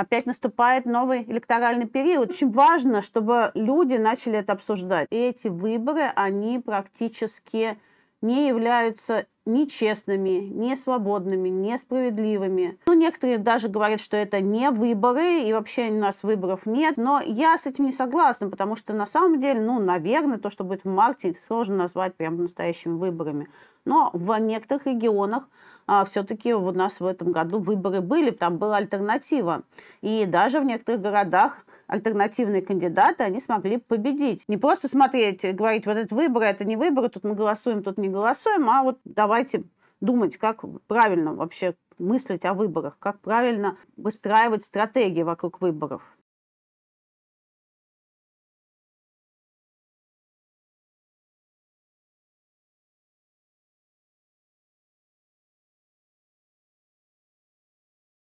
опять наступает новый электоральный период. Очень важно, чтобы люди начали это обсуждать. И эти выборы, они практически не являются нечестными, несвободными, несправедливыми. Ну, некоторые даже говорят, что это не выборы, и вообще у нас выборов нет, но я с этим не согласна, потому что на самом деле, ну, наверное, то, что будет в марте, сложно назвать прям настоящими выборами. Но в некоторых регионах а, все-таки у нас в этом году выборы были, там была альтернатива. И даже в некоторых городах альтернативные кандидаты, они смогли победить. Не просто смотреть, говорить, вот это выборы, а это не выборы, тут мы голосуем, тут не голосуем, а вот давайте думать, как правильно вообще мыслить о выборах, как правильно выстраивать стратегии вокруг выборов.